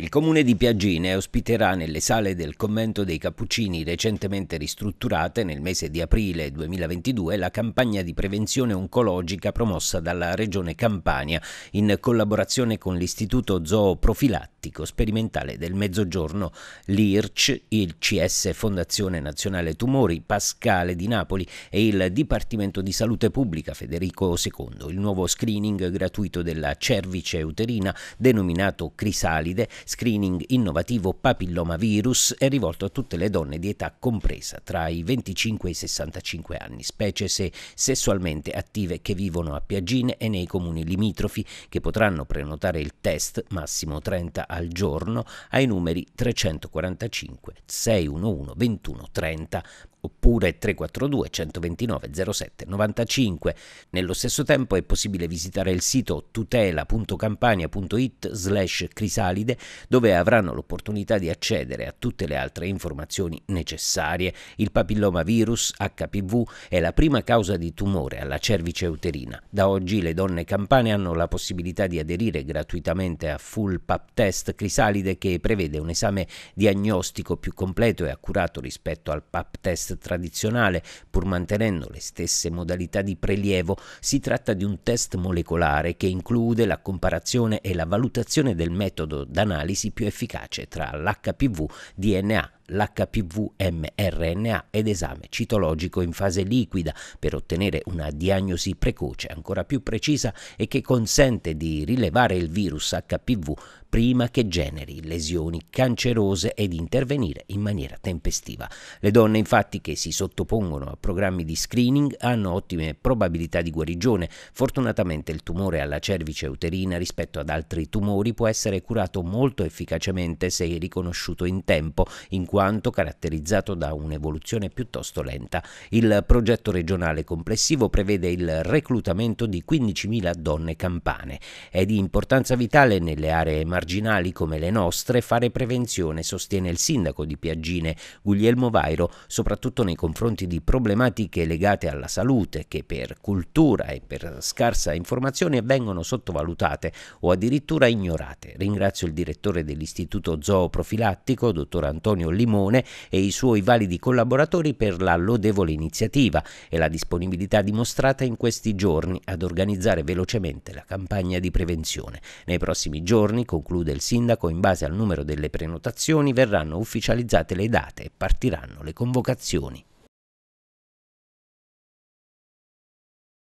Il comune di Piagine ospiterà nelle sale del convento dei Cappuccini recentemente ristrutturate nel mese di aprile 2022 la campagna di prevenzione oncologica promossa dalla Regione Campania in collaborazione con l'Istituto Zooprofilattico Sperimentale del Mezzogiorno, l'IRC, il CS Fondazione Nazionale Tumori, Pascale di Napoli e il Dipartimento di Salute Pubblica Federico II. Il nuovo screening gratuito della cervice uterina denominato Crisalide Screening innovativo papillomavirus è rivolto a tutte le donne di età compresa tra i 25 e i 65 anni, specie se sessualmente attive che vivono a Piagine e nei comuni limitrofi che potranno prenotare il test massimo 30 al giorno ai numeri 345 611 21 30 oppure 342 129 07 95. Nello stesso tempo è possibile visitare il sito tutela.campania.it slash crisalide dove avranno l'opportunità di accedere a tutte le altre informazioni necessarie. Il papillomavirus HPV è la prima causa di tumore alla cervice uterina. Da oggi le donne campane hanno la possibilità di aderire gratuitamente a Full Pap Test Crisalide che prevede un esame diagnostico più completo e accurato rispetto al Pap Test tradizionale, pur mantenendo le stesse modalità di prelievo, si tratta di un test molecolare che include la comparazione e la valutazione del metodo d'analisi più efficace tra l'HPV, DNA l'HPV-mRNA ed esame citologico in fase liquida per ottenere una diagnosi precoce ancora più precisa e che consente di rilevare il virus HPV prima che generi lesioni cancerose ed intervenire in maniera tempestiva. Le donne infatti che si sottopongono a programmi di screening hanno ottime probabilità di guarigione. Fortunatamente il tumore alla cervice uterina rispetto ad altri tumori può essere curato molto efficacemente se riconosciuto in tempo in quanto quanto caratterizzato da un'evoluzione piuttosto lenta. Il progetto regionale complessivo prevede il reclutamento di 15.000 donne campane. È di importanza vitale nelle aree marginali come le nostre fare prevenzione, sostiene il sindaco di Piaggine, Guglielmo Vairo, soprattutto nei confronti di problematiche legate alla salute che per cultura e per scarsa informazione vengono sottovalutate o addirittura ignorate. Ringrazio il direttore dell'Istituto Zooprofilattico, dottor Antonio Limoni, Limone e i suoi validi collaboratori per la lodevole iniziativa e la disponibilità dimostrata in questi giorni ad organizzare velocemente la campagna di prevenzione. Nei prossimi giorni, conclude il sindaco, in base al numero delle prenotazioni verranno ufficializzate le date e partiranno le convocazioni.